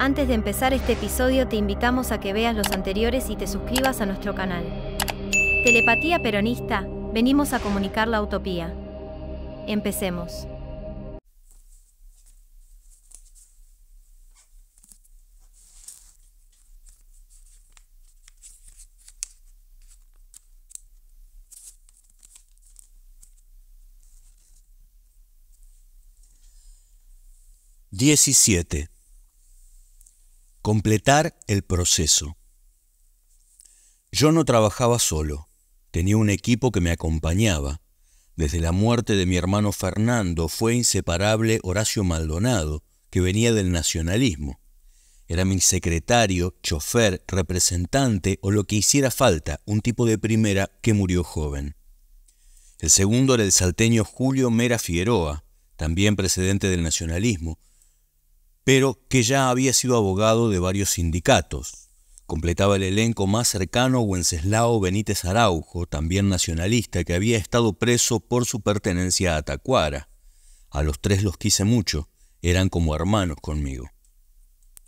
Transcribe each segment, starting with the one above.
Antes de empezar este episodio te invitamos a que veas los anteriores y te suscribas a nuestro canal. Telepatía Peronista, venimos a comunicar la utopía. Empecemos. 17 Completar el proceso. Yo no trabajaba solo, tenía un equipo que me acompañaba. Desde la muerte de mi hermano Fernando fue inseparable Horacio Maldonado, que venía del nacionalismo. Era mi secretario, chofer, representante o lo que hiciera falta, un tipo de primera que murió joven. El segundo era el salteño Julio Mera Figueroa, también precedente del nacionalismo, pero que ya había sido abogado de varios sindicatos. Completaba el elenco más cercano Wenceslao Benítez Araujo, también nacionalista, que había estado preso por su pertenencia a Tacuara. A los tres los quise mucho, eran como hermanos conmigo.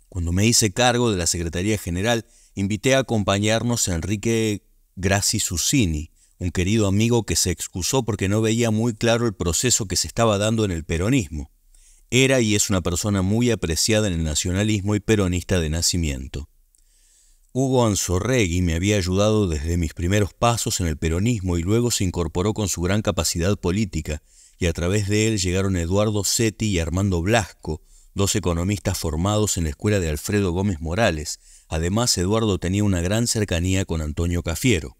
Cuando me hice cargo de la Secretaría General, invité a acompañarnos a Enrique Graci Susini, un querido amigo que se excusó porque no veía muy claro el proceso que se estaba dando en el peronismo. Era y es una persona muy apreciada en el nacionalismo y peronista de nacimiento. Hugo Anzorregui me había ayudado desde mis primeros pasos en el peronismo y luego se incorporó con su gran capacidad política, y a través de él llegaron Eduardo Setti y Armando Blasco, dos economistas formados en la escuela de Alfredo Gómez Morales. Además, Eduardo tenía una gran cercanía con Antonio Cafiero.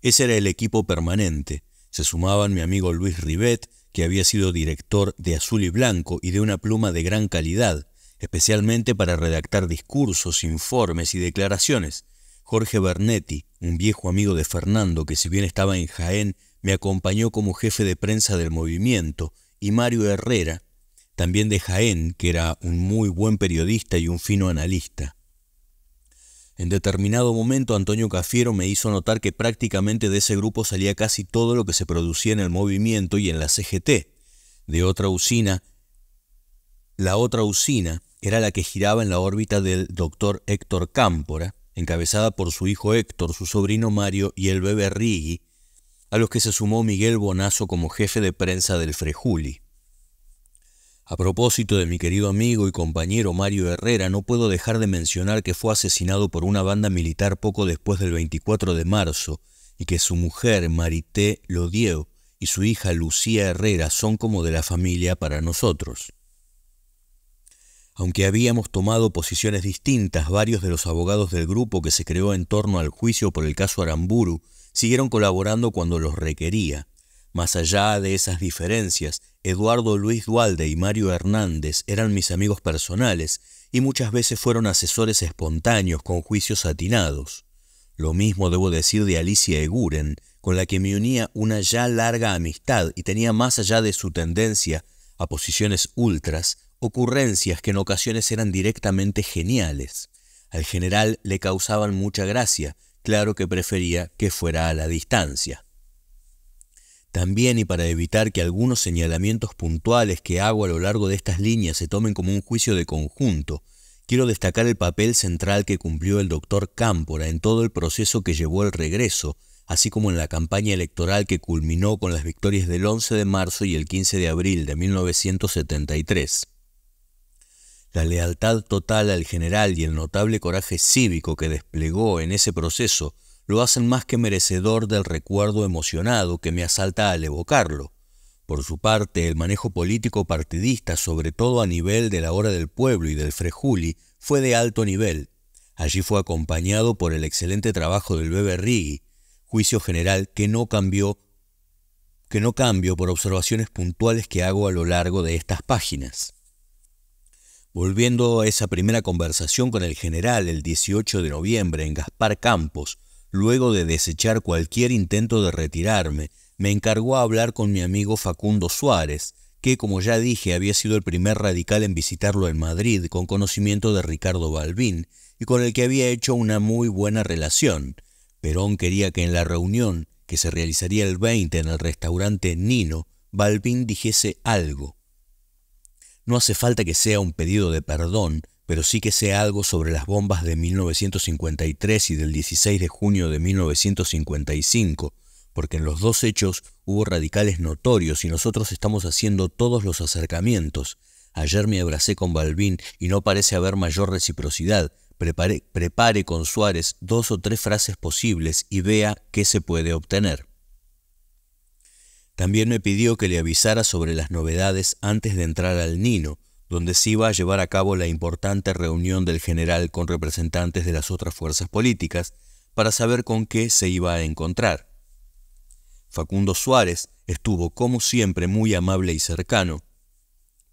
Ese era el equipo permanente. Se sumaban mi amigo Luis Rivet, que había sido director de Azul y Blanco y de una pluma de gran calidad, especialmente para redactar discursos, informes y declaraciones. Jorge Bernetti, un viejo amigo de Fernando que si bien estaba en Jaén, me acompañó como jefe de prensa del movimiento, y Mario Herrera, también de Jaén, que era un muy buen periodista y un fino analista. En determinado momento Antonio Cafiero me hizo notar que prácticamente de ese grupo salía casi todo lo que se producía en el movimiento y en la CGT. De otra usina, la otra usina era la que giraba en la órbita del doctor Héctor Cámpora, encabezada por su hijo Héctor, su sobrino Mario y el bebé Rigi, a los que se sumó Miguel Bonazo como jefe de prensa del Frejuli. A propósito de mi querido amigo y compañero Mario Herrera, no puedo dejar de mencionar que fue asesinado por una banda militar poco después del 24 de marzo y que su mujer, Marité Lodieu, y su hija Lucía Herrera son como de la familia para nosotros. Aunque habíamos tomado posiciones distintas, varios de los abogados del grupo que se creó en torno al juicio por el caso Aramburu siguieron colaborando cuando los requería. Más allá de esas diferencias, Eduardo Luis Dualde y Mario Hernández eran mis amigos personales y muchas veces fueron asesores espontáneos con juicios atinados. Lo mismo debo decir de Alicia Eguren, con la que me unía una ya larga amistad y tenía más allá de su tendencia a posiciones ultras, ocurrencias que en ocasiones eran directamente geniales. Al general le causaban mucha gracia, claro que prefería que fuera a la distancia. También y para evitar que algunos señalamientos puntuales que hago a lo largo de estas líneas se tomen como un juicio de conjunto, quiero destacar el papel central que cumplió el doctor Cámpora en todo el proceso que llevó al regreso, así como en la campaña electoral que culminó con las victorias del 11 de marzo y el 15 de abril de 1973. La lealtad total al general y el notable coraje cívico que desplegó en ese proceso lo hacen más que merecedor del recuerdo emocionado que me asalta al evocarlo. Por su parte, el manejo político partidista, sobre todo a nivel de la Hora del Pueblo y del Frejuli, fue de alto nivel. Allí fue acompañado por el excelente trabajo del Bebe juicio general que no cambió que no cambio por observaciones puntuales que hago a lo largo de estas páginas. Volviendo a esa primera conversación con el general el 18 de noviembre en Gaspar Campos, Luego de desechar cualquier intento de retirarme, me encargó a hablar con mi amigo Facundo Suárez, que como ya dije había sido el primer radical en visitarlo en Madrid con conocimiento de Ricardo Balbín y con el que había hecho una muy buena relación. Perón quería que en la reunión, que se realizaría el 20 en el restaurante Nino, Balbín dijese algo. No hace falta que sea un pedido de perdón, pero sí que sé algo sobre las bombas de 1953 y del 16 de junio de 1955, porque en los dos hechos hubo radicales notorios y nosotros estamos haciendo todos los acercamientos. Ayer me abracé con Balbín y no parece haber mayor reciprocidad. Prepare, prepare con Suárez dos o tres frases posibles y vea qué se puede obtener. También me pidió que le avisara sobre las novedades antes de entrar al Nino, donde se iba a llevar a cabo la importante reunión del general con representantes de las otras fuerzas políticas para saber con qué se iba a encontrar. Facundo Suárez estuvo, como siempre, muy amable y cercano,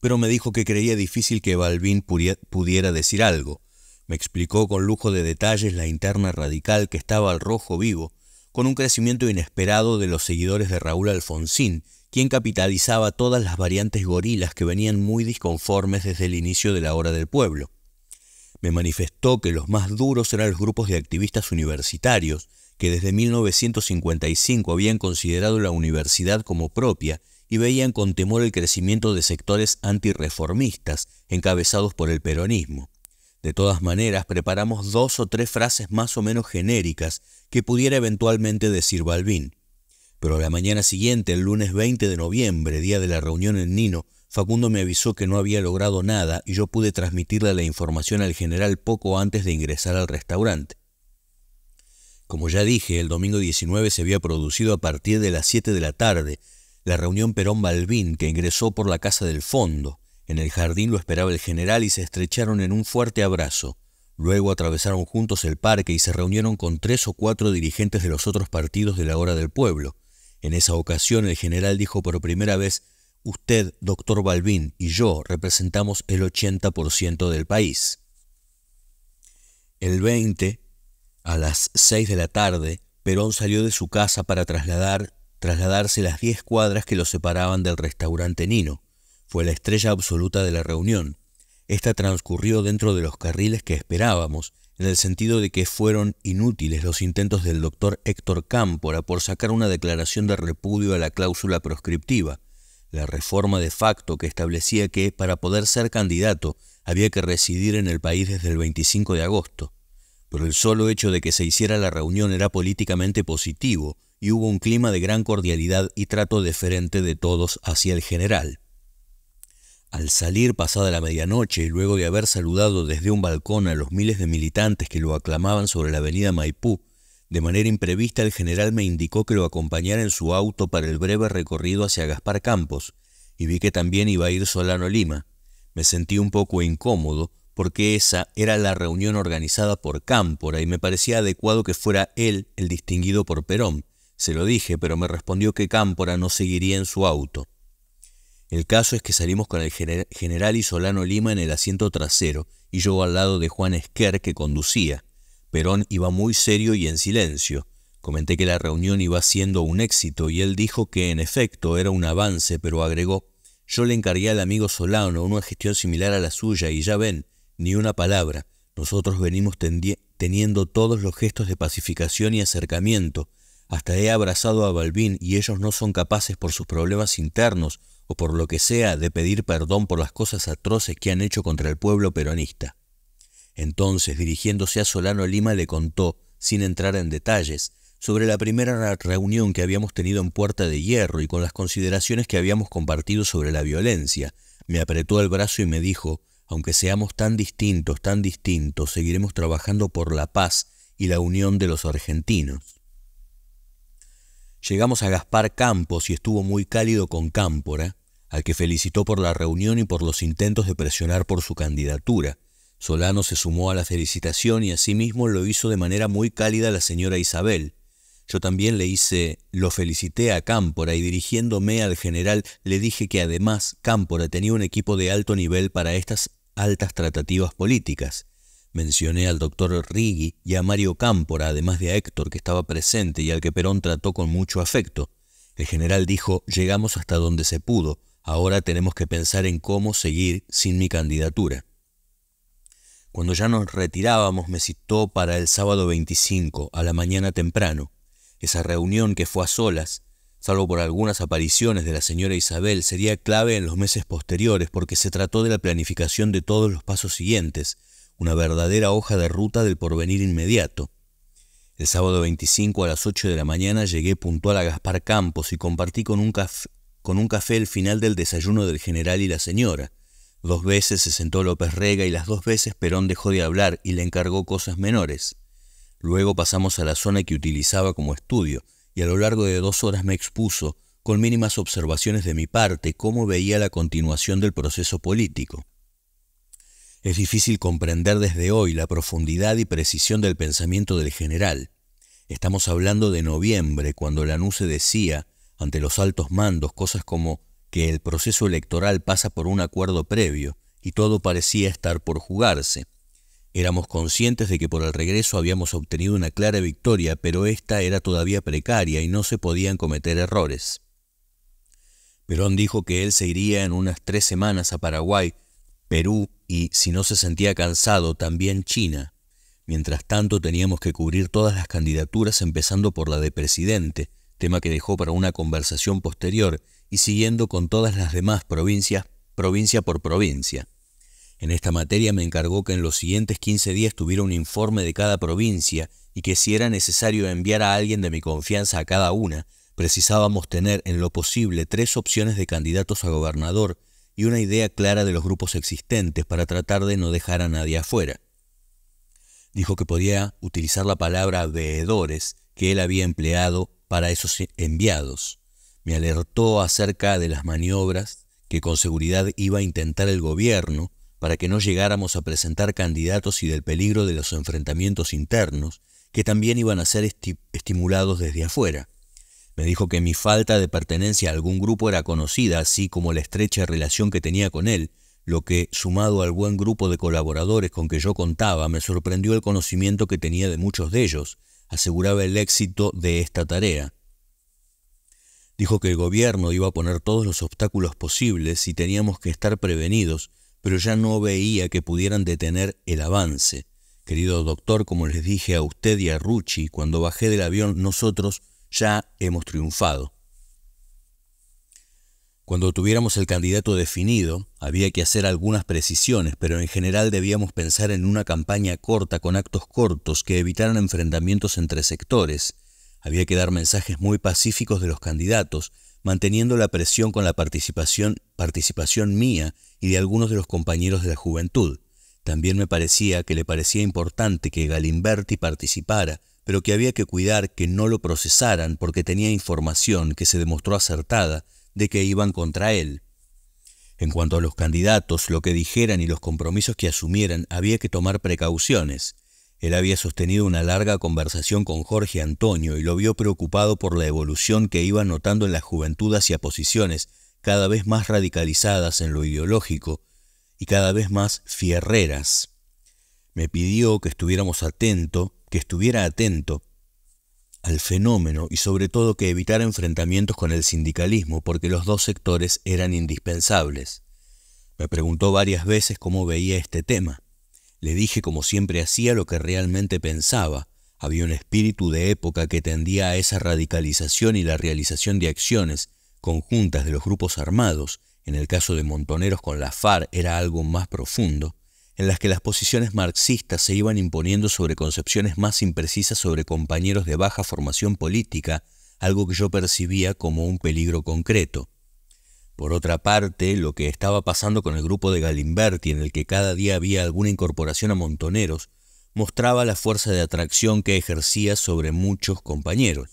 pero me dijo que creía difícil que Balbín pudiera decir algo. Me explicó con lujo de detalles la interna radical que estaba al rojo vivo, con un crecimiento inesperado de los seguidores de Raúl Alfonsín, quien capitalizaba todas las variantes gorilas que venían muy disconformes desde el inicio de la Hora del Pueblo. Me manifestó que los más duros eran los grupos de activistas universitarios, que desde 1955 habían considerado la universidad como propia y veían con temor el crecimiento de sectores antirreformistas encabezados por el peronismo. De todas maneras, preparamos dos o tres frases más o menos genéricas que pudiera eventualmente decir Balbín. Pero a la mañana siguiente, el lunes 20 de noviembre, día de la reunión en Nino, Facundo me avisó que no había logrado nada y yo pude transmitirle la información al general poco antes de ingresar al restaurante. Como ya dije, el domingo 19 se había producido a partir de las 7 de la tarde la reunión Perón-Balbín que ingresó por la casa del fondo. En el jardín lo esperaba el general y se estrecharon en un fuerte abrazo. Luego atravesaron juntos el parque y se reunieron con tres o cuatro dirigentes de los otros partidos de la hora del pueblo. En esa ocasión el general dijo por primera vez, usted, doctor Balbín, y yo representamos el 80% del país. El 20, a las 6 de la tarde, Perón salió de su casa para trasladar, trasladarse las 10 cuadras que lo separaban del restaurante Nino. Fue la estrella absoluta de la reunión. Esta transcurrió dentro de los carriles que esperábamos en el sentido de que fueron inútiles los intentos del doctor Héctor Cámpora por sacar una declaración de repudio a la cláusula proscriptiva, la reforma de facto que establecía que, para poder ser candidato, había que residir en el país desde el 25 de agosto. Pero el solo hecho de que se hiciera la reunión era políticamente positivo y hubo un clima de gran cordialidad y trato deferente de todos hacia el general. Al salir pasada la medianoche, y luego de haber saludado desde un balcón a los miles de militantes que lo aclamaban sobre la avenida Maipú, de manera imprevista el general me indicó que lo acompañara en su auto para el breve recorrido hacia Gaspar Campos, y vi que también iba a ir Solano Lima. Me sentí un poco incómodo, porque esa era la reunión organizada por Cámpora y me parecía adecuado que fuera él el distinguido por Perón. Se lo dije, pero me respondió que Cámpora no seguiría en su auto. El caso es que salimos con el general y Solano Lima en el asiento trasero y yo al lado de Juan Esquer que conducía. Perón iba muy serio y en silencio. Comenté que la reunión iba siendo un éxito y él dijo que en efecto era un avance, pero agregó, yo le encargué al amigo Solano una gestión similar a la suya y ya ven, ni una palabra. Nosotros venimos teniendo todos los gestos de pacificación y acercamiento. Hasta he abrazado a Balbín y ellos no son capaces por sus problemas internos o por lo que sea, de pedir perdón por las cosas atroces que han hecho contra el pueblo peronista. Entonces, dirigiéndose a Solano Lima, le contó, sin entrar en detalles, sobre la primera reunión que habíamos tenido en Puerta de Hierro y con las consideraciones que habíamos compartido sobre la violencia. Me apretó el brazo y me dijo, aunque seamos tan distintos, tan distintos, seguiremos trabajando por la paz y la unión de los argentinos. Llegamos a Gaspar Campos y estuvo muy cálido con Cámpora, al que felicitó por la reunión y por los intentos de presionar por su candidatura. Solano se sumó a la felicitación y asimismo lo hizo de manera muy cálida la señora Isabel. Yo también le hice, lo felicité a Cámpora y dirigiéndome al general le dije que además Cámpora tenía un equipo de alto nivel para estas altas tratativas políticas. Mencioné al doctor Riggi y a Mario Cámpora, además de a Héctor, que estaba presente y al que Perón trató con mucho afecto. El general dijo, llegamos hasta donde se pudo, ahora tenemos que pensar en cómo seguir sin mi candidatura. Cuando ya nos retirábamos me citó para el sábado 25, a la mañana temprano. Esa reunión que fue a solas, salvo por algunas apariciones de la señora Isabel, sería clave en los meses posteriores porque se trató de la planificación de todos los pasos siguientes, una verdadera hoja de ruta del porvenir inmediato. El sábado 25 a las 8 de la mañana llegué puntual a Gaspar Campos y compartí con un, café, con un café el final del desayuno del general y la señora. Dos veces se sentó López Rega y las dos veces Perón dejó de hablar y le encargó cosas menores. Luego pasamos a la zona que utilizaba como estudio y a lo largo de dos horas me expuso, con mínimas observaciones de mi parte, cómo veía la continuación del proceso político. Es difícil comprender desde hoy la profundidad y precisión del pensamiento del general. Estamos hablando de noviembre, cuando Lanús decía ante los altos mandos cosas como que el proceso electoral pasa por un acuerdo previo y todo parecía estar por jugarse. Éramos conscientes de que por el regreso habíamos obtenido una clara victoria, pero esta era todavía precaria y no se podían cometer errores. Perón dijo que él se iría en unas tres semanas a Paraguay Perú y, si no se sentía cansado, también China. Mientras tanto, teníamos que cubrir todas las candidaturas, empezando por la de presidente, tema que dejó para una conversación posterior, y siguiendo con todas las demás provincias, provincia por provincia. En esta materia me encargó que en los siguientes 15 días tuviera un informe de cada provincia y que si era necesario enviar a alguien de mi confianza a cada una, precisábamos tener en lo posible tres opciones de candidatos a gobernador y una idea clara de los grupos existentes para tratar de no dejar a nadie afuera. Dijo que podía utilizar la palabra veedores que él había empleado para esos enviados. Me alertó acerca de las maniobras que con seguridad iba a intentar el gobierno para que no llegáramos a presentar candidatos y del peligro de los enfrentamientos internos que también iban a ser estimulados desde afuera. Me dijo que mi falta de pertenencia a algún grupo era conocida, así como la estrecha relación que tenía con él, lo que, sumado al buen grupo de colaboradores con que yo contaba, me sorprendió el conocimiento que tenía de muchos de ellos, aseguraba el éxito de esta tarea. Dijo que el gobierno iba a poner todos los obstáculos posibles y teníamos que estar prevenidos, pero ya no veía que pudieran detener el avance. Querido doctor, como les dije a usted y a Rucci, cuando bajé del avión nosotros ya hemos triunfado. Cuando tuviéramos el candidato definido, había que hacer algunas precisiones, pero en general debíamos pensar en una campaña corta con actos cortos que evitaran enfrentamientos entre sectores. Había que dar mensajes muy pacíficos de los candidatos, manteniendo la presión con la participación, participación mía y de algunos de los compañeros de la juventud. También me parecía que le parecía importante que Galimberti participara, pero que había que cuidar que no lo procesaran porque tenía información que se demostró acertada de que iban contra él. En cuanto a los candidatos, lo que dijeran y los compromisos que asumieran, había que tomar precauciones. Él había sostenido una larga conversación con Jorge Antonio y lo vio preocupado por la evolución que iba notando en las juventudes y posiciones cada vez más radicalizadas en lo ideológico y cada vez más fierreras me pidió que estuviéramos atento, que estuviera atento al fenómeno y sobre todo que evitara enfrentamientos con el sindicalismo porque los dos sectores eran indispensables. Me preguntó varias veces cómo veía este tema. Le dije como siempre hacía lo que realmente pensaba. Había un espíritu de época que tendía a esa radicalización y la realización de acciones conjuntas de los grupos armados, en el caso de Montoneros con la FARC era algo más profundo, en las que las posiciones marxistas se iban imponiendo sobre concepciones más imprecisas sobre compañeros de baja formación política, algo que yo percibía como un peligro concreto. Por otra parte, lo que estaba pasando con el grupo de Galimberti, en el que cada día había alguna incorporación a montoneros, mostraba la fuerza de atracción que ejercía sobre muchos compañeros.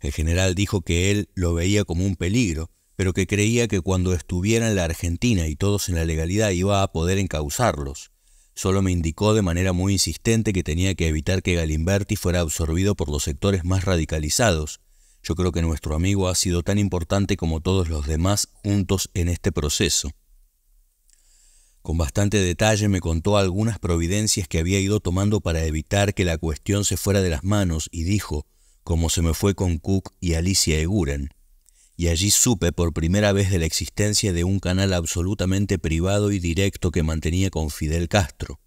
El general dijo que él lo veía como un peligro, pero que creía que cuando estuviera en la Argentina y todos en la legalidad iba a poder encauzarlos. Solo me indicó de manera muy insistente que tenía que evitar que Galimberti fuera absorbido por los sectores más radicalizados. Yo creo que nuestro amigo ha sido tan importante como todos los demás juntos en este proceso. Con bastante detalle me contó algunas providencias que había ido tomando para evitar que la cuestión se fuera de las manos y dijo, como se me fue con Cook y Alicia Eguren, y allí supe por primera vez de la existencia de un canal absolutamente privado y directo que mantenía con Fidel Castro.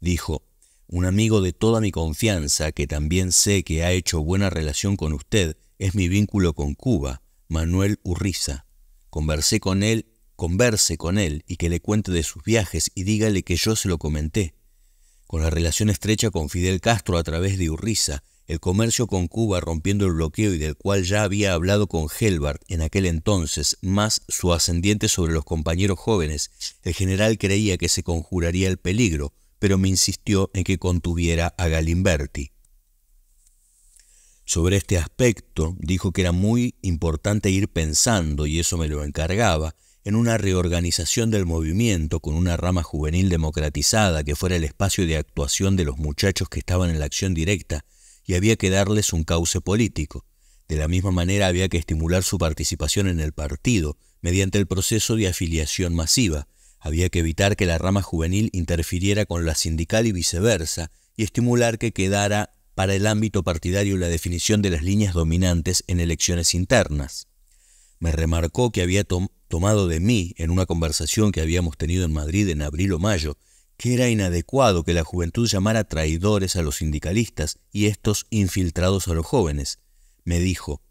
Dijo, un amigo de toda mi confianza, que también sé que ha hecho buena relación con usted, es mi vínculo con Cuba, Manuel Urriza. Conversé con él, converse con él y que le cuente de sus viajes y dígale que yo se lo comenté. Con la relación estrecha con Fidel Castro a través de Urriza, el comercio con Cuba rompiendo el bloqueo y del cual ya había hablado con Helbert en aquel entonces, más su ascendiente sobre los compañeros jóvenes. El general creía que se conjuraría el peligro, pero me insistió en que contuviera a Galimberti. Sobre este aspecto dijo que era muy importante ir pensando, y eso me lo encargaba, en una reorganización del movimiento con una rama juvenil democratizada que fuera el espacio de actuación de los muchachos que estaban en la acción directa y había que darles un cauce político. De la misma manera había que estimular su participación en el partido mediante el proceso de afiliación masiva. Había que evitar que la rama juvenil interfiriera con la sindical y viceversa, y estimular que quedara para el ámbito partidario la definición de las líneas dominantes en elecciones internas. Me remarcó que había tomado de mí, en una conversación que habíamos tenido en Madrid en abril o mayo, que era inadecuado que la juventud llamara traidores a los sindicalistas y estos infiltrados a los jóvenes. Me dijo,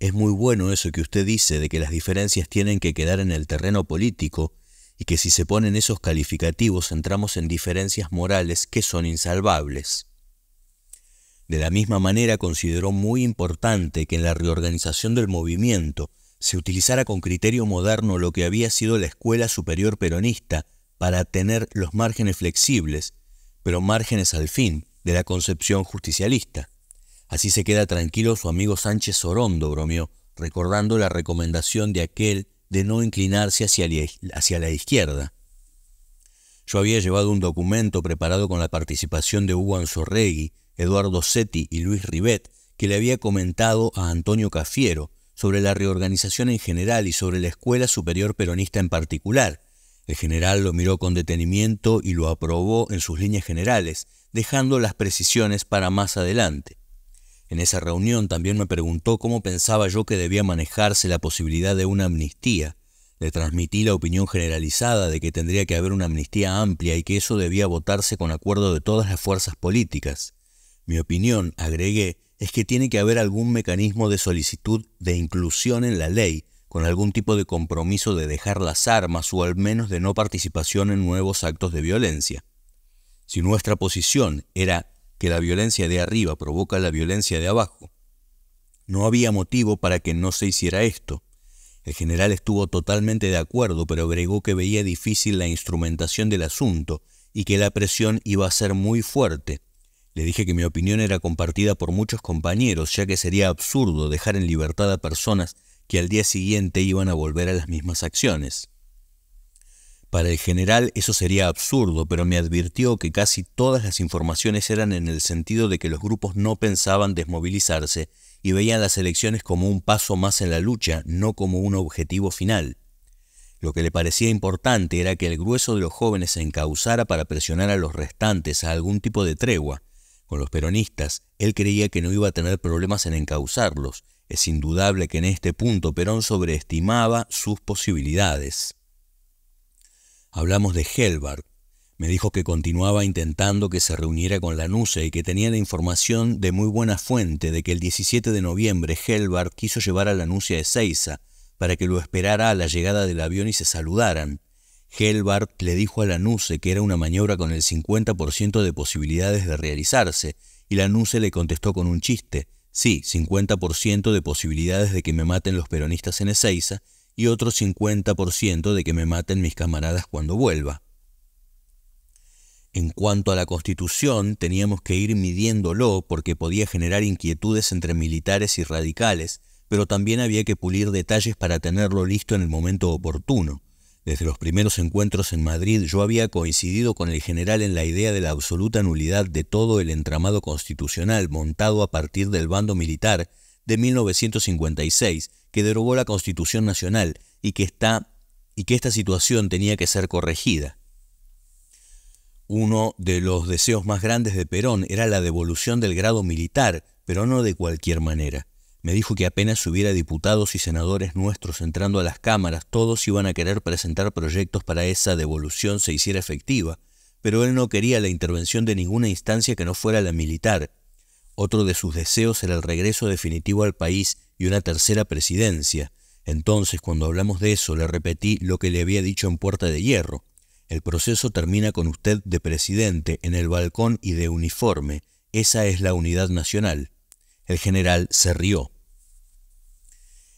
es muy bueno eso que usted dice de que las diferencias tienen que quedar en el terreno político y que si se ponen esos calificativos entramos en diferencias morales que son insalvables. De la misma manera consideró muy importante que en la reorganización del movimiento se utilizara con criterio moderno lo que había sido la Escuela Superior Peronista para tener los márgenes flexibles, pero márgenes al fin de la concepción justicialista. Así se queda tranquilo su amigo Sánchez Sorondo, bromeó, recordando la recomendación de aquel de no inclinarse hacia la izquierda. Yo había llevado un documento preparado con la participación de Hugo Anzorregui, Eduardo Setti y Luis Rivet, que le había comentado a Antonio Cafiero sobre la reorganización en general y sobre la Escuela Superior Peronista en particular, el general lo miró con detenimiento y lo aprobó en sus líneas generales, dejando las precisiones para más adelante. En esa reunión también me preguntó cómo pensaba yo que debía manejarse la posibilidad de una amnistía. Le transmití la opinión generalizada de que tendría que haber una amnistía amplia y que eso debía votarse con acuerdo de todas las fuerzas políticas. Mi opinión, agregué, es que tiene que haber algún mecanismo de solicitud de inclusión en la ley, con algún tipo de compromiso de dejar las armas o al menos de no participación en nuevos actos de violencia. Si nuestra posición era que la violencia de arriba provoca la violencia de abajo, no había motivo para que no se hiciera esto. El general estuvo totalmente de acuerdo, pero agregó que veía difícil la instrumentación del asunto y que la presión iba a ser muy fuerte. Le dije que mi opinión era compartida por muchos compañeros, ya que sería absurdo dejar en libertad a personas que al día siguiente iban a volver a las mismas acciones. Para el general eso sería absurdo, pero me advirtió que casi todas las informaciones eran en el sentido de que los grupos no pensaban desmovilizarse y veían las elecciones como un paso más en la lucha, no como un objetivo final. Lo que le parecía importante era que el grueso de los jóvenes se encauzara para presionar a los restantes a algún tipo de tregua. Con los peronistas, él creía que no iba a tener problemas en encauzarlos, es indudable que en este punto Perón sobreestimaba sus posibilidades. Hablamos de Helbar. Me dijo que continuaba intentando que se reuniera con Lanusse y que tenía la información de muy buena fuente de que el 17 de noviembre Helbar quiso llevar a Lanusse a Ezeiza para que lo esperara a la llegada del avión y se saludaran. Helbar le dijo a Lanusse que era una maniobra con el 50% de posibilidades de realizarse y Lanusse le contestó con un chiste, Sí, 50% de posibilidades de que me maten los peronistas en Ezeiza y otro 50% de que me maten mis camaradas cuando vuelva. En cuanto a la constitución, teníamos que ir midiéndolo porque podía generar inquietudes entre militares y radicales, pero también había que pulir detalles para tenerlo listo en el momento oportuno. Desde los primeros encuentros en Madrid yo había coincidido con el general en la idea de la absoluta nulidad de todo el entramado constitucional montado a partir del bando militar de 1956 que derogó la Constitución Nacional y que, está, y que esta situación tenía que ser corregida. Uno de los deseos más grandes de Perón era la devolución del grado militar, pero no de cualquier manera. Me dijo que apenas hubiera diputados y senadores nuestros entrando a las cámaras, todos iban a querer presentar proyectos para esa devolución se hiciera efectiva, pero él no quería la intervención de ninguna instancia que no fuera la militar. Otro de sus deseos era el regreso definitivo al país y una tercera presidencia. Entonces, cuando hablamos de eso, le repetí lo que le había dicho en Puerta de Hierro. El proceso termina con usted de presidente, en el balcón y de uniforme. Esa es la unidad nacional. El general se rió.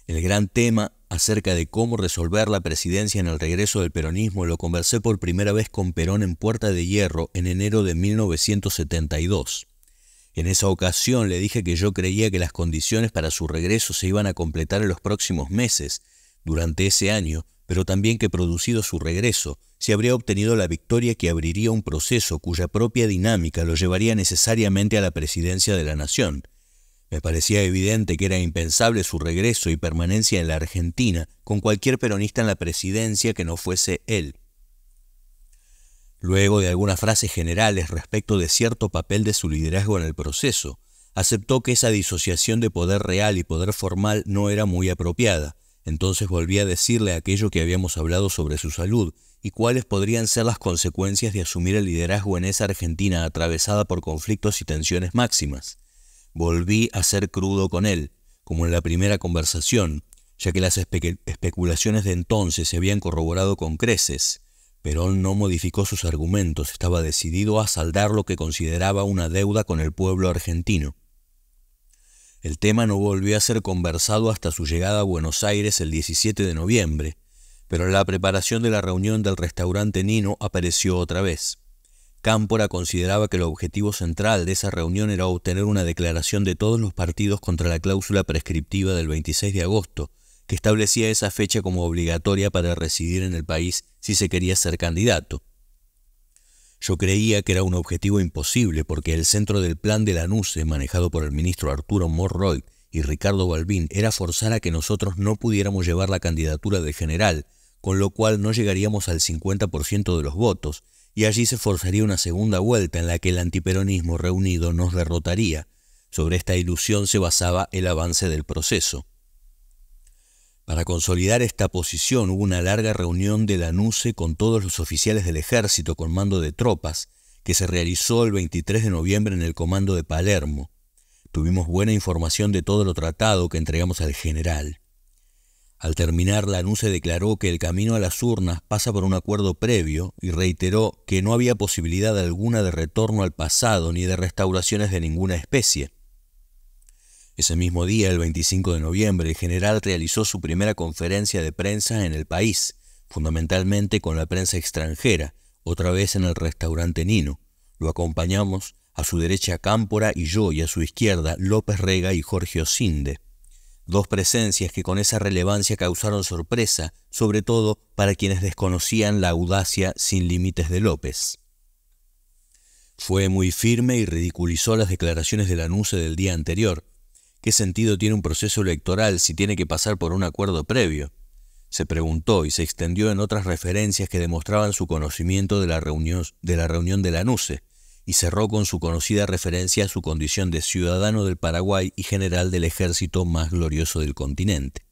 El gran tema acerca de cómo resolver la presidencia en el regreso del peronismo lo conversé por primera vez con Perón en Puerta de Hierro en enero de 1972. En esa ocasión le dije que yo creía que las condiciones para su regreso se iban a completar en los próximos meses, durante ese año, pero también que producido su regreso, se habría obtenido la victoria que abriría un proceso cuya propia dinámica lo llevaría necesariamente a la presidencia de la nación. Me parecía evidente que era impensable su regreso y permanencia en la Argentina con cualquier peronista en la presidencia que no fuese él. Luego de algunas frases generales respecto de cierto papel de su liderazgo en el proceso, aceptó que esa disociación de poder real y poder formal no era muy apropiada. Entonces volví a decirle aquello que habíamos hablado sobre su salud y cuáles podrían ser las consecuencias de asumir el liderazgo en esa Argentina atravesada por conflictos y tensiones máximas. Volví a ser crudo con él, como en la primera conversación, ya que las especulaciones de entonces se habían corroborado con creces. Perón no modificó sus argumentos, estaba decidido a saldar lo que consideraba una deuda con el pueblo argentino. El tema no volvió a ser conversado hasta su llegada a Buenos Aires el 17 de noviembre, pero la preparación de la reunión del restaurante Nino apareció otra vez. Cámpora consideraba que el objetivo central de esa reunión era obtener una declaración de todos los partidos contra la cláusula prescriptiva del 26 de agosto, que establecía esa fecha como obligatoria para residir en el país si se quería ser candidato. Yo creía que era un objetivo imposible porque el centro del plan de Nuce, manejado por el ministro Arturo Morroy y Ricardo Balbín, era forzar a que nosotros no pudiéramos llevar la candidatura de general, con lo cual no llegaríamos al 50% de los votos, y allí se forzaría una segunda vuelta en la que el antiperonismo reunido nos derrotaría. Sobre esta ilusión se basaba el avance del proceso. Para consolidar esta posición hubo una larga reunión de la NUCE con todos los oficiales del ejército con mando de tropas, que se realizó el 23 de noviembre en el comando de Palermo. Tuvimos buena información de todo lo tratado que entregamos al general. Al terminar, se declaró que el camino a las urnas pasa por un acuerdo previo y reiteró que no había posibilidad alguna de retorno al pasado ni de restauraciones de ninguna especie. Ese mismo día, el 25 de noviembre, el general realizó su primera conferencia de prensa en el país, fundamentalmente con la prensa extranjera, otra vez en el restaurante Nino. Lo acompañamos a su derecha Cámpora y yo y a su izquierda López Rega y Jorge Osinde. Dos presencias que con esa relevancia causaron sorpresa, sobre todo para quienes desconocían la audacia sin límites de López. Fue muy firme y ridiculizó las declaraciones la anuncio del día anterior. ¿Qué sentido tiene un proceso electoral si tiene que pasar por un acuerdo previo? se preguntó y se extendió en otras referencias que demostraban su conocimiento de la reunión de la reunión de la NUCE y cerró con su conocida referencia a su condición de ciudadano del Paraguay y general del ejército más glorioso del continente.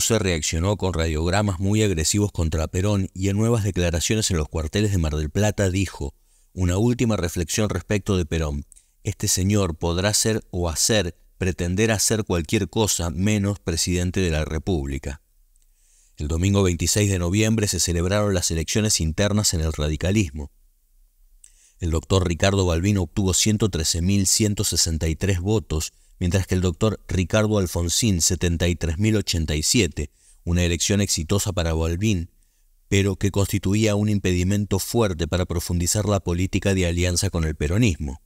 se reaccionó con radiogramas muy agresivos contra Perón y en nuevas declaraciones en los cuarteles de Mar del Plata dijo, una última reflexión respecto de Perón, este señor podrá ser o hacer, pretender hacer cualquier cosa menos presidente de la República. El domingo 26 de noviembre se celebraron las elecciones internas en el radicalismo. El doctor Ricardo Balbín obtuvo 113.163 votos, mientras que el doctor Ricardo Alfonsín 73.087, una elección exitosa para Balbín, pero que constituía un impedimento fuerte para profundizar la política de alianza con el peronismo.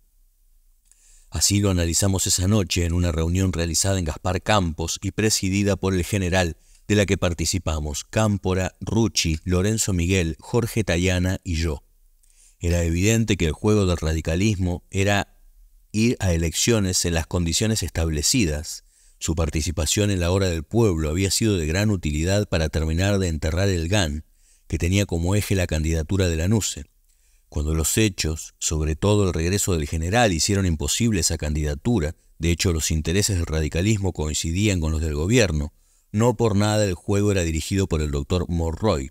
Así lo analizamos esa noche en una reunión realizada en Gaspar Campos y presidida por el general, de la que participamos Cámpora, Rucci, Lorenzo Miguel, Jorge Tayana y yo. Era evidente que el juego del radicalismo era ir a elecciones en las condiciones establecidas. Su participación en la hora del pueblo había sido de gran utilidad para terminar de enterrar el GAN, que tenía como eje la candidatura de la nuce. Cuando los hechos, sobre todo el regreso del general, hicieron imposible esa candidatura, de hecho los intereses del radicalismo coincidían con los del gobierno, no por nada el juego era dirigido por el doctor Morroy.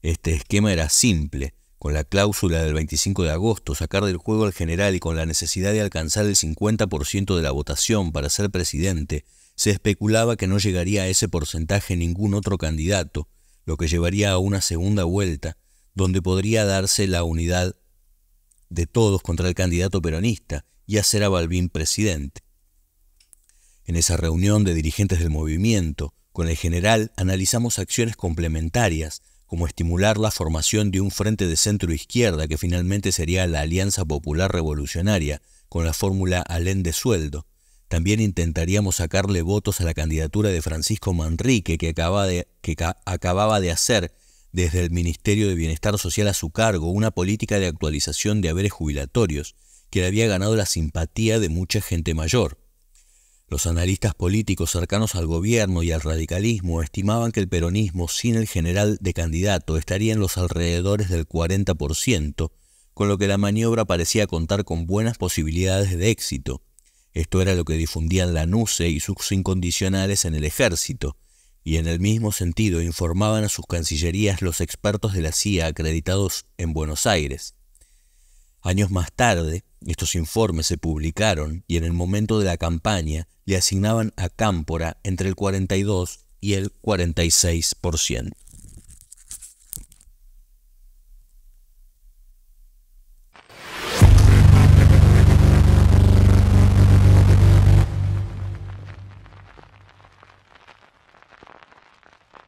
Este esquema era simple, con la cláusula del 25 de agosto, sacar del juego al general y con la necesidad de alcanzar el 50% de la votación para ser presidente, se especulaba que no llegaría a ese porcentaje ningún otro candidato, lo que llevaría a una segunda vuelta, donde podría darse la unidad de todos contra el candidato peronista y hacer a Balbín presidente. En esa reunión de dirigentes del movimiento, con el general analizamos acciones complementarias como estimular la formación de un frente de centro izquierda que finalmente sería la Alianza Popular Revolucionaria, con la fórmula Alén de Sueldo. También intentaríamos sacarle votos a la candidatura de Francisco Manrique, que, que acababa de hacer desde el Ministerio de Bienestar Social a su cargo una política de actualización de haberes jubilatorios, que le había ganado la simpatía de mucha gente mayor. Los analistas políticos cercanos al gobierno y al radicalismo estimaban que el peronismo sin el general de candidato estaría en los alrededores del 40%, con lo que la maniobra parecía contar con buenas posibilidades de éxito. Esto era lo que difundían la NUCE y sus incondicionales en el ejército, y en el mismo sentido informaban a sus cancillerías los expertos de la CIA acreditados en Buenos Aires. Años más tarde, estos informes se publicaron y en el momento de la campaña le asignaban a Cámpora entre el 42 y el 46%.